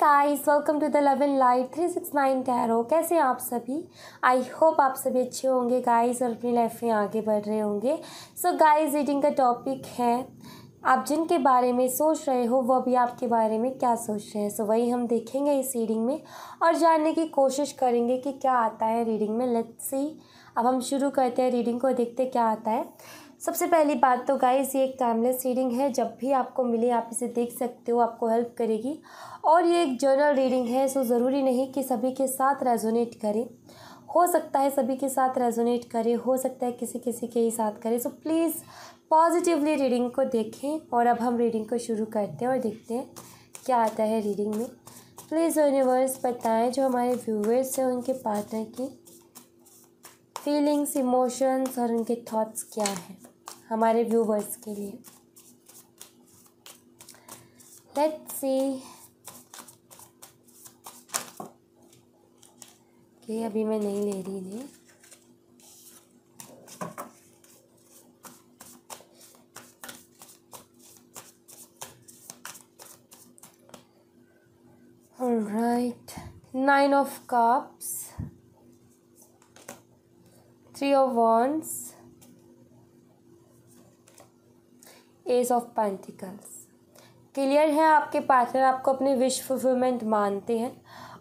Guys welcome to the love and light three six nine tarot कैसे हैं आप सभी आई होप आप सभी अच्छे होंगे गाइस और अपनी लाइफ में आगे बढ़ रहे होंगे सो गाइस रीडिंग का टॉपिक है आप जिनके बारे में सोच रहे हो वो भी आपके बारे में क्या सोच रहे हैं सो so, वही हम देखेंगे इस रीडिंग में और जानने की कोशिश करेंगे कि क्या आता है रीडिंग में लेट्स सी अब हम शुरू करते हैं रीडिंग को देखते क्या आता है सबसे पहली बात तो गाइस ये एक टाइमलेस रीडिंग है जब भी आपको मिले आप इसे देख सकते हो आपको हेल्प करेगी और ये एक जर्नल रीडिंग है सो ज़रूरी नहीं कि सभी के साथ रेजोनेट करे हो सकता है सभी के साथ रेजोनेट करे हो सकता है किसी किसी के ही साथ करे सो प्लीज़ पॉजिटिवली रीडिंग को देखें और अब हम रीडिंग को शुरू करते हैं और देखते हैं क्या आता है रीडिंग में प्लीज़ यूनिवर्स बताएं जो हमारे व्यूवर्स हैं उनके पार्टनर की फीलिंग्स इमोशंस और उनके थॉट्स क्या हैं हमारे व्यूवर्स के लिए लेट्स सी कि अभी मैं नहीं ले रही थी right nine of cups three of wands ace of pentacles clear है आपके पार्टनर आपको अपने विश फुलफिलमेंट मानते हैं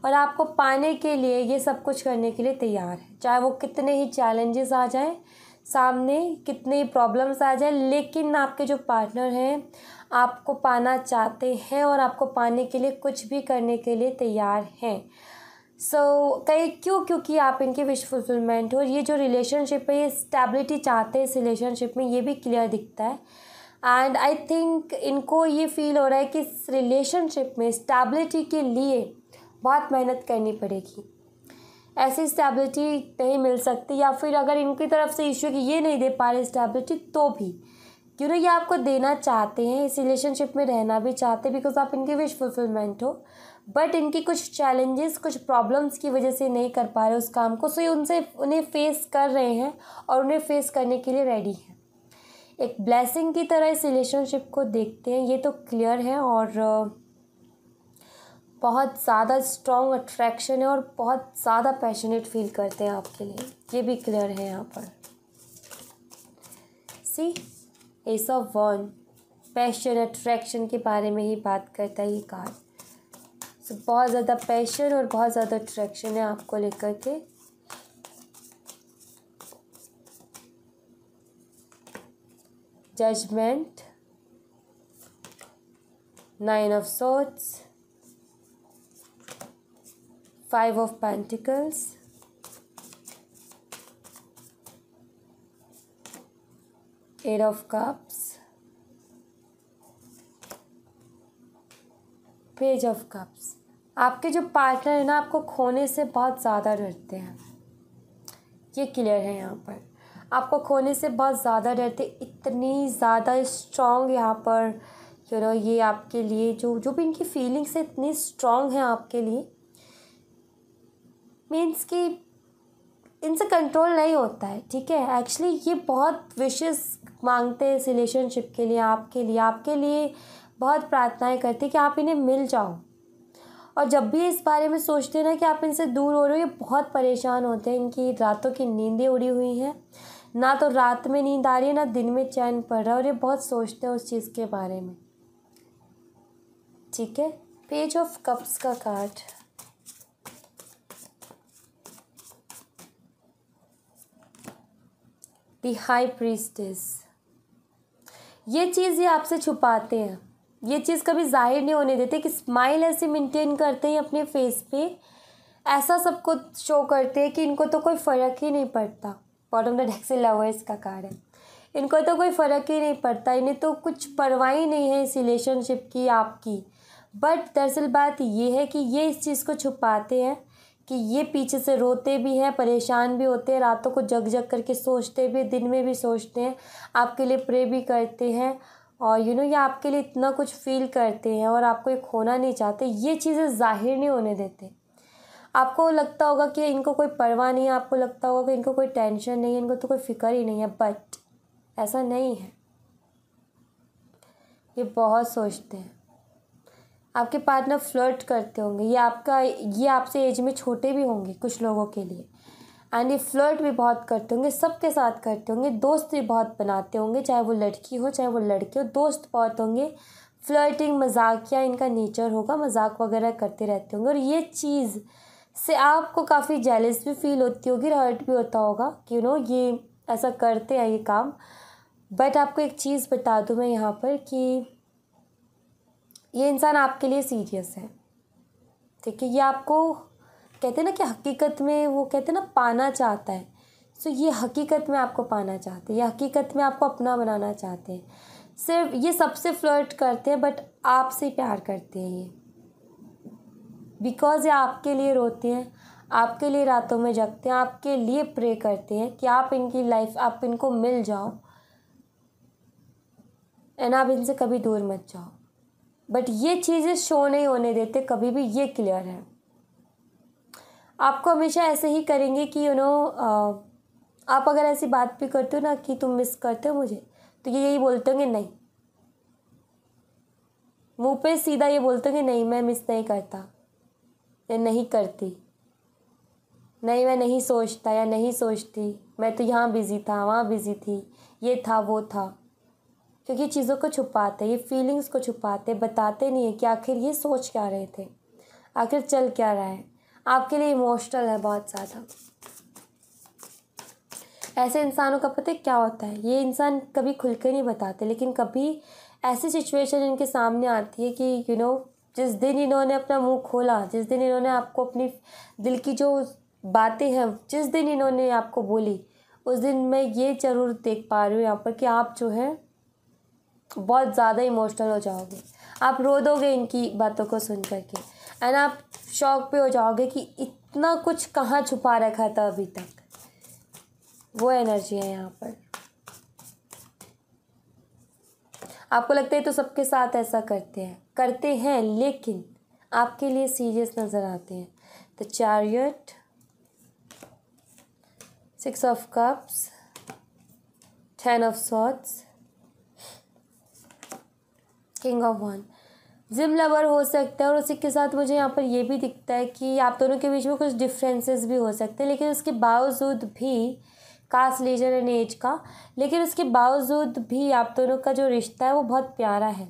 और आपको पाने के लिए ये सब कुछ करने के लिए तैयार है चाहे वो कितने ही चैलेंजेस आ जाएं सामने कितने ही प्रॉब्लम्स आ जाए लेकिन आपके जो पार्टनर हैं आपको पाना चाहते हैं और आपको पाने के लिए कुछ भी करने के लिए तैयार हैं सो so, कई क्यों क्योंकि आप इनके विश फुलफिलमेंट हो ये जो रिलेशनशिप है ये स्टेबिलिटी चाहते हैं इस रिलेशनशिप में ये भी क्लियर दिखता है एंड आई थिंक इनको ये फील हो रहा है कि इस रिलेशनशिप में स्टेबिलिटी के लिए बहुत मेहनत करनी पड़ेगी ऐसी स्टेबिलिटी नहीं मिल सकती या फिर अगर इनकी तरफ से इश्यू कि ये नहीं दे पा रहे स्टेबिलिटी तो भी क्यों ना ये आपको देना चाहते हैं इस रिलेशनशिप में रहना भी चाहते हैं बिकॉज आप इनके विश फुलफिलमेंट हो बट इनकी कुछ चैलेंजेस कुछ प्रॉब्लम्स की वजह से नहीं कर पा रहे उस काम को सो ये उनसे उन्हें फेस कर रहे हैं और उन्हें फेस करने के लिए रेडी हैं एक ब्लेसिंग की तरह इस रिलेशनशिप को देखते हैं ये तो क्लियर है और बहुत ज़्यादा स्ट्रॉन्ग अट्रैक्शन है और बहुत ज़्यादा पैशनेट फील करते हैं आपके लिए ये भी क्लियर है यहाँ पर सी एस ऑफ वन पैशन अट्रैक्शन के बारे में ही बात करता है ये कार्ड सो so, बहुत ज़्यादा पैशन और बहुत ज़्यादा अट्रैक्शन है आपको लेकर के judgement nine of swords five of pentacles eight of cups page of cups आपके जो पार्टनर है ना आपको खोने से बहुत ज़्यादा डरते हैं ये क्लियर है यहाँ पर आपको खोने से बहुत ज़्यादा डरते इतनी ज़्यादा स्ट्रॉन्ग यहाँ पर यू नो ये आपके लिए जो जो भी इनकी फीलिंग्स है इतनी स्ट्रॉन्ग हैं आपके लिए मीन्स कि इनसे कंट्रोल नहीं होता है ठीक है एक्चुअली ये बहुत विशेष मांगते हैं इस रिलेशनशिप के लिए आपके लिए आपके लिए बहुत प्रार्थनाएं करते हैं कि आप इन्हें मिल जाओ और जब भी इस बारे में सोचते हैं ना कि आप इनसे दूर हो रहे हो ये बहुत परेशान होते हैं इनकी रातों की नींदें उड़ी हुई हैं ना तो रात में नींद आ रही है ना दिन में चैन पड़ रहा है और ये बहुत सोचते हैं उस चीज़ के बारे में ठीक है पेज ऑफ कप्स का कार्ड दी हाई प्रीस्टेस ये चीज़ ये आपसे छुपाते हैं ये चीज़ कभी जाहिर नहीं होने देते कि स्माइल ऐसे मेंटेन करते हैं अपने फेस पे ऐसा सबको शो करते हैं कि इनको तो कोई फ़र्क ही नहीं पड़ता बॉटम द डेक्स लवर्स का कारण इनको तो कोई फ़र्क ही नहीं पड़ता इन्हें तो कुछ परवाह ही नहीं है इस रिलेशनशिप की आपकी बट दरअसल बात ये है कि ये इस चीज़ को छुपाते हैं कि ये पीछे से रोते भी हैं परेशान भी होते हैं रातों को जग जग करके सोचते भी दिन में भी सोचते हैं आपके लिए प्रे भी करते हैं और यू नो ये आपके लिए इतना कुछ फील करते हैं और आपको ये खोना नहीं चाहते ये चीज़ें जाहिर नहीं होने देते आपको लगता होगा कि इनको कोई परवाह नहीं है आपको लगता होगा कि इनको कोई टेंशन नहीं है इनको तो कोई फिक्र ही नहीं है बट ऐसा नहीं है ये बहुत सोचते हैं आपके पार्टनर फ्लर्ट करते होंगे ये आपका ये आपसे एज में छोटे भी होंगे कुछ लोगों के लिए एंड ये फ्लर्ट भी बहुत करते होंगे सबके साथ करते होंगे दोस्त भी बहुत बनाते होंगे चाहे वो लड़की हो चाहे वो लड़के हो दोस्त बहुत होंगे फ्लर्टिंग या इनका नेचर होगा मजाक वगैरह करते रहते होंगे और ये चीज़ से आपको काफ़ी जेलस भी फील होती होगी हर्ट भी होता होगा कि यू नो ये ऐसा करते हैं ये काम बट आपको एक चीज़ बता दूँ मैं यहाँ पर कि ये इंसान आपके लिए सीरियस है ठीक है ये आपको कहते हैं ना कि हकीकत में वो कहते हैं ना पाना चाहता है सो ये हकीकत में आपको पाना चाहते हैं ये हकीकत में आपको अपना बनाना चाहते हैं सिर्फ ये सबसे फ्लर्ट करते हैं बट आपसे प्यार करते हैं ये बिकॉज़ ये आपके लिए रोते हैं आपके लिए रातों में जगते हैं आपके लिए प्रे करते हैं कि आप इनकी लाइफ आप इनको मिल जाओ एंड आप इनसे कभी दूर मत जाओ बट ये चीज़ें शो नहीं होने देते कभी भी ये क्लियर है आपको हमेशा ऐसे ही करेंगे कि यू you नो know, आप अगर ऐसी बात भी करते हो ना कि तुम मिस करते हो मुझे तो ये यही बोलते होंगे नहीं मुंह पे सीधा ये बोलते होंगे नहीं मैं मिस नहीं करता या नहीं करती नहीं मैं नहीं सोचता या नहीं सोचती मैं तो यहाँ बिज़ी था वहाँ बिज़ी थी ये था वो था क्योंकि चीज़ों को छुपाते ये फीलिंग्स को छुपाते बताते नहीं है कि आखिर ये सोच क्या रहे थे आखिर चल क्या रहा है आपके लिए इमोशनल है बहुत ज़्यादा ऐसे इंसानों का पता क्या होता है ये इंसान कभी खुल के नहीं बताते लेकिन कभी ऐसी सिचुएशन इनके सामने आती है कि यू you नो know, जिस दिन इन्होंने अपना मुंह खोला जिस दिन इन्होंने आपको अपनी दिल की जो बातें हैं जिस दिन इन्होंने आपको बोली उस दिन मैं ये ज़रूर देख पा रही हूँ यहाँ पर कि आप जो है बहुत ज़्यादा इमोशनल हो जाओगे आप रो दोगे इनकी बातों को सुन करके અને આપ શોક પે હો જાવગે કે ઇતના કુછ કહા છુપા રખા થા અબી તક વો એનર્જી હે યહા પર આપકો લગતે હે તો સબ કે સાથ એસા કરતે હે કરતે હે લેકિન આપકે લિયે સીરિયસ નજર આતે હે the chariot 6 of cup 10 of swords King of wands जिम लवर हो सकता है और उसी के साथ मुझे यहाँ पर ये भी दिखता है कि आप दोनों के बीच में कुछ डिफरेंसेस भी हो सकते हैं लेकिन उसके बावजूद भी कास्ट लेजर एंड एज का लेकिन उसके बावजूद भी आप दोनों का जो रिश्ता है वो बहुत प्यारा है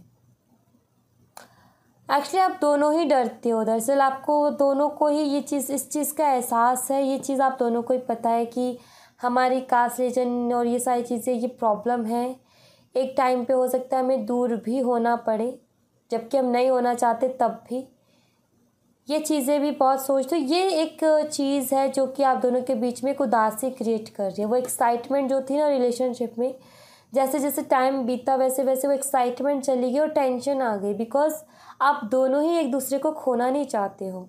एक्चुअली आप दोनों ही डरते हो दरअसल आपको दोनों को ही ये चीज़ इस चीज़ का एहसास है ये चीज़ आप दोनों को ही पता है कि हमारी कास्ट लेजन और ये सारी चीज़ें ये प्रॉब्लम है एक टाइम पे हो सकता है हमें दूर भी होना पड़े जबकि हम नहीं होना चाहते तब भी ये चीज़ें भी बहुत सोच तो ये एक चीज़ है जो कि आप दोनों के बीच में एक उदासी क्रिएट कर रही है वो एक्साइटमेंट जो थी ना रिलेशनशिप में जैसे जैसे टाइम बीता वैसे वैसे वो एक्साइटमेंट चली गई और टेंशन आ गई बिकॉज आप दोनों ही एक दूसरे को खोना नहीं चाहते हो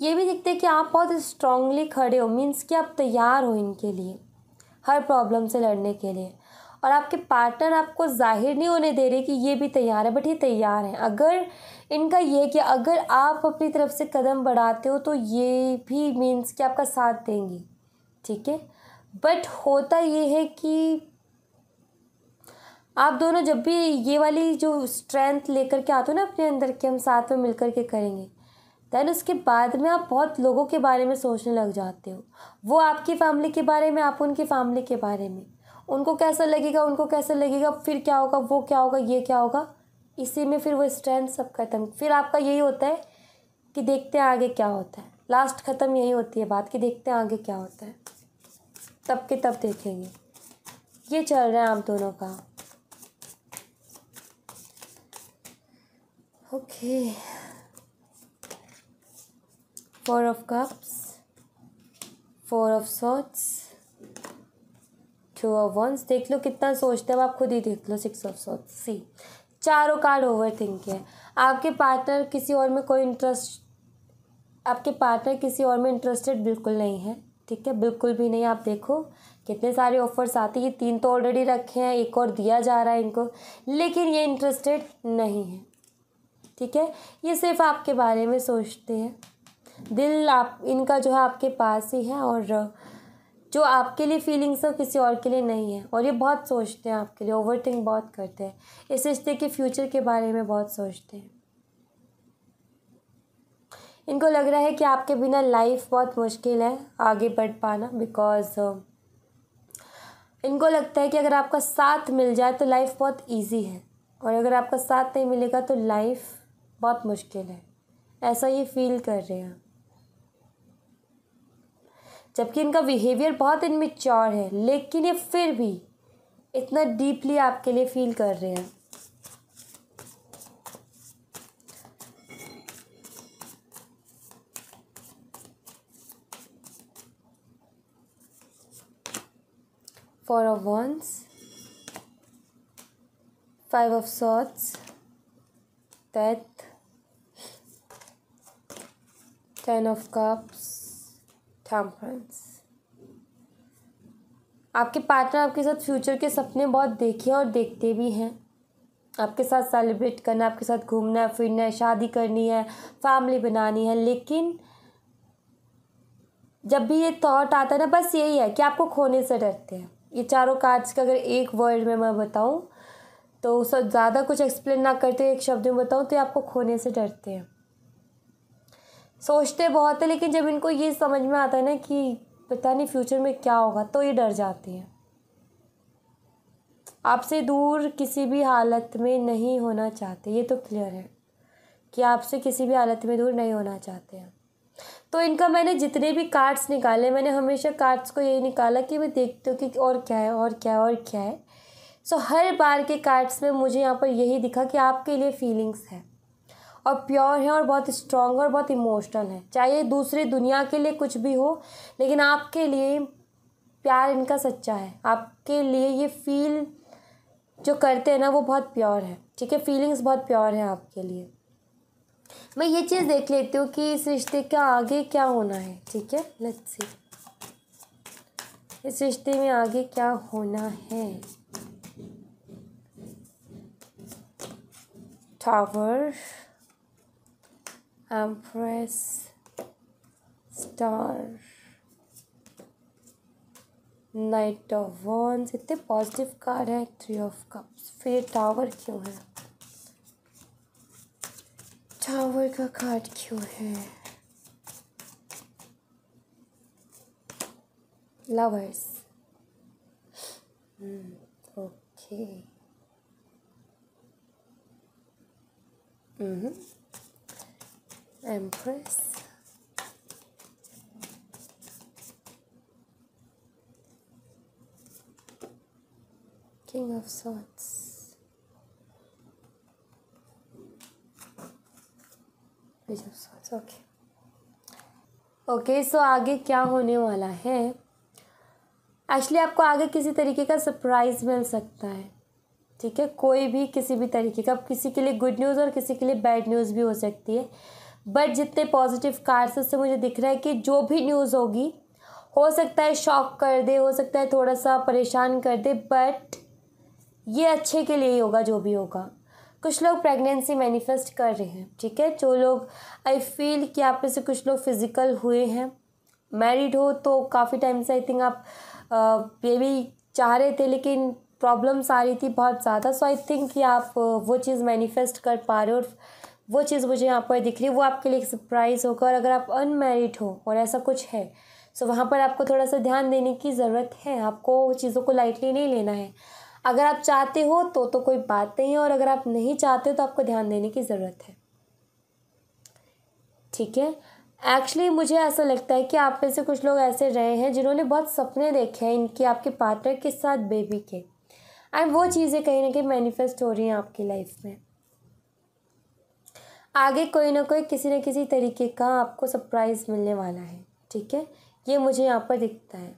ये भी दिखते कि आप बहुत स्ट्रांगली खड़े हो मीन्स कि आप तैयार हो इनके लिए हर प्रॉब्लम से लड़ने के लिए और आपके पार्टनर आपको जाहिर नहीं होने दे रहे कि ये भी तैयार है बट ये तैयार हैं अगर इनका ये कि अगर आप अपनी तरफ से कदम बढ़ाते हो तो ये भी मीन्स कि आपका साथ देंगी ठीक है बट होता ये है कि आप दोनों जब भी ये वाली जो स्ट्रेंथ लेकर के आते हो ना अपने अंदर के हम साथ में कर के करेंगे देन उसके बाद में आप बहुत लोगों के बारे में सोचने लग जाते हो वो आपकी फ़ैमिली के बारे में आप उनकी फ़ैमिली के बारे में उनको कैसा लगेगा उनको कैसा लगेगा फिर क्या होगा वो क्या होगा ये क्या होगा इसी में फिर वो स्ट्रेंथ सब खत्म फिर आपका यही होता है कि देखते हैं आगे क्या होता है लास्ट ख़त्म यही होती है बात कि देखते हैं आगे क्या होता है तब के तब देखेंगे ये चल रहा है आप दोनों का okay four of cups four of swords three of wands देख लो कितना सोचते हो आप खुद ही देख लो सिक्स ऑफ सोच सी चारों कार्ड ओवर थिंक है आपके पार्टनर किसी और में कोई इंटरेस्ट आपके पार्टनर किसी और में इंटरेस्टेड बिल्कुल नहीं है ठीक है बिल्कुल भी नहीं आप देखो कितने सारे ऑफर्स आते ये तीन तो ऑलरेडी रखे हैं एक और दिया जा रहा है इनको लेकिन ये इंटरेस्टेड नहीं है ठीक है ये सिर्फ आपके बारे में सोचते हैं दिल आप इनका जो है आपके पास ही है और जो आपके लिए फीलिंग्स है किसी और के लिए नहीं है और ये बहुत सोचते हैं आपके लिए ओवर थिंक बहुत करते हैं इस रिश्ते के फ्यूचर के बारे में बहुत सोचते हैं इनको लग रहा है कि आपके बिना लाइफ बहुत मुश्किल है आगे बढ़ पाना बिकॉज uh, इनको लगता है कि अगर आपका साथ मिल जाए तो लाइफ बहुत ईजी है और अगर आपका साथ नहीं मिलेगा तो लाइफ बहुत मुश्किल है ऐसा ये फील कर रहे हैं जबकि इनका बिहेवियर बहुत इनमेच्योर है लेकिन ये फिर भी इतना डीपली आपके लिए फील कर रहे हैं four of wands five of swords ten of of थम्पन्स आपके पार्टनर आपके साथ फ्यूचर के सपने बहुत देखे और देखते भी हैं आपके साथ सेलिब्रेट करना आपके साथ घूमना है फिरना है शादी करनी है फैमिली बनानी है लेकिन जब भी ये थॉट आता है ना बस यही है कि आपको खोने से डरते हैं ये चारों कार्ड्स का अगर एक वर्ड में मैं बताऊँ तो उस ज़्यादा कुछ एक्सप्लेन ना करते एक शब्द में बताऊँ तो ये आपको खोने से डरते हैं सोचते बहुत है लेकिन जब इनको ये समझ में आता है ना कि पता नहीं फ्यूचर में क्या होगा तो ये डर जाती है आपसे दूर किसी भी हालत में नहीं होना चाहते ये तो क्लियर है कि आपसे किसी भी हालत में दूर नहीं होना चाहते हैं तो इनका मैंने जितने भी कार्ड्स निकाले मैंने हमेशा कार्ड्स को यही निकाला कि मैं देखती हूँ कि और क्या है और क्या है और क्या है सो so, हर बार के कार्ड्स में मुझे यहाँ पर यही दिखा कि आपके लिए फीलिंग्स है और प्योर हैं और बहुत स्ट्रॉन्ग और बहुत इमोशनल हैं चाहे दूसरी दुनिया के लिए कुछ भी हो लेकिन आपके लिए प्यार इनका सच्चा है आपके लिए ये फील जो करते हैं ना वो बहुत प्योर है ठीक है फीलिंग्स बहुत प्योर हैं आपके लिए मैं ये चीज़ देख लेती हूँ कि इस रिश्ते का आगे क्या होना है ठीक है लेट्स सी इस रिश्ते में आगे क्या होना है tower and press star knight of wands इतने पॉजिटिव कार्ड है थ्री ऑफ कप्स फिर टावर क्यों है टावर का कार्ड क्यों है lovers okay hmm Empress. King of Swords Page of Swords okay okay okay, so so आगे क्या होने वाला है एक्चुअली आपको आगे किसी तरीके का सरप्राइज़ मिल सकता है ठीक है कोई भी किसी भी तरीके का किसी के लिए गुड न्यूज़ और किसी के लिए बैड न्यूज़ भी हो सकती है बट जितने पॉजिटिव कार्ड्स उससे मुझे दिख रहा है कि जो भी न्यूज़ होगी हो सकता है शॉक कर दे हो सकता है थोड़ा सा परेशान कर दे बट ये अच्छे के लिए ही होगा जो भी होगा कुछ लोग प्रेगनेंसी मैनिफेस्ट कर रहे हैं ठीक है जो लोग आई फील कि आप में से कुछ लोग फिज़िकल हुए हैं मैरिड हो तो काफ़ी टाइम से आई थिंक आप बेबी चाह रहे थे लेकिन प्रॉब्लम्स आ रही थी बहुत ज़्यादा सो आई थिंक कि आप वो चीज़ मैनिफेस्ट कर पा रहे हो और वो चीज़ मुझे यहाँ पर दिख रही वो आपके लिए एक सरप्राइज़ होगा और अगर आप अनमेरिड हो और ऐसा कुछ है सो वहाँ पर आपको थोड़ा सा ध्यान देने की ज़रूरत है आपको चीज़ों को लाइटली नहीं लेना है अगर आप चाहते हो तो तो कोई बात नहीं है और अगर आप नहीं चाहते हो तो आपको ध्यान देने की ज़रूरत है ठीक है एक्चुअली मुझे ऐसा लगता है कि आप में से कुछ लोग ऐसे रहे हैं जिन्होंने बहुत सपने देखे हैं इनके आपके पार्टनर के साथ बेबी के एंड वो चीज़ें कहीं ना कहीं मैनिफेस्ट हो रही हैं आपकी लाइफ में आगे कोई ना कोई किसी न किसी तरीके का आपको सरप्राइज़ मिलने वाला है ठीक है ये मुझे यहाँ पर दिखता है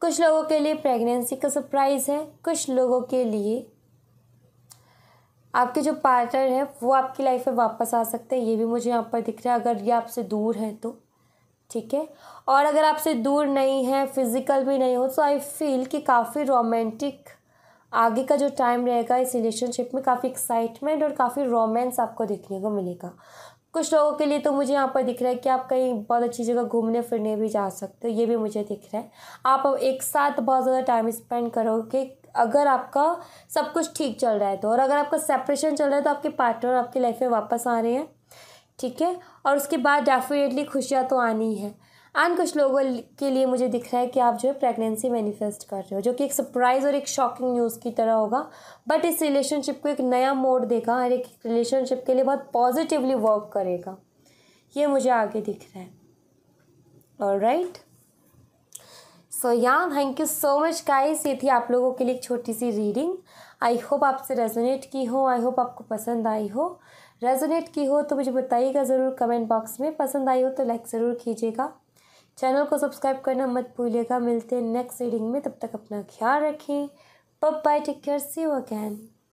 कुछ लोगों के लिए प्रेगनेंसी का सरप्राइज़ है कुछ लोगों के लिए आपके जो पार्टनर है वो आपकी लाइफ में वापस आ सकते हैं ये भी मुझे यहाँ पर दिख रहा है अगर ये आपसे दूर है तो ठीक है और अगर आपसे दूर नहीं है फिज़िकल भी नहीं हो तो आई फील कि काफ़ी रोमांटिक आगे का जो टाइम रहेगा इस रिलेशनशिप में काफ़ी एक्साइटमेंट और काफ़ी रोमांस आपको देखने को मिलेगा कुछ लोगों के लिए तो मुझे यहाँ पर दिख रहा है कि आप कहीं बहुत अच्छी जगह घूमने फिरने भी जा सकते हो ये भी मुझे दिख रहा है आप एक साथ बहुत ज़्यादा टाइम स्पेंड करोगे अगर आपका सब कुछ ठीक चल रहा है तो और अगर आपका सेपरेशन चल रहा है तो आपके पार्टनर आपकी लाइफ में वापस आ रहे हैं ठीक है और उसके बाद डेफिनेटली खुशियाँ तो आनी है एंड कुछ लोगों के लिए मुझे दिख रहा है कि आप जो है प्रेगनेंसी मैनिफेस्ट कर रहे हो जो कि एक सरप्राइज़ और एक शॉकिंग न्यूज़ की तरह होगा बट इस रिलेशनशिप को एक नया मोड देगा और एक रिलेशनशिप के लिए बहुत पॉजिटिवली वर्क करेगा ये मुझे आगे दिख रहा है और राइट सो या thank you so much guys ये थी आप लोगों के लिए एक छोटी सी रीडिंग आई होप आपसे रेजोनेट की हो आई होप आपको पसंद आई हो रेजोनेट की हो तो मुझे बताइएगा ज़रूर कमेंट बॉक्स में पसंद आई हो तो लाइक ज़रूर कीजिएगा चैनल को सब्सक्राइब करना मत भूलिएगा मिलते हैं नेक्स्ट रीडिंग में तब तक अपना ख्याल रखें पब bye take care see you again